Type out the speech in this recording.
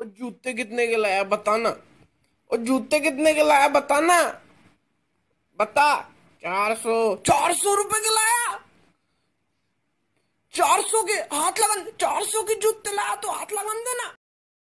और जूते कितने के लाया बताना और जूते कितने के लाया बताना बता चार सौ चार सौ रुपए के लाया चार सौ के हाथ लगा चार सौ के जूते लाया तो हाथ लगा देना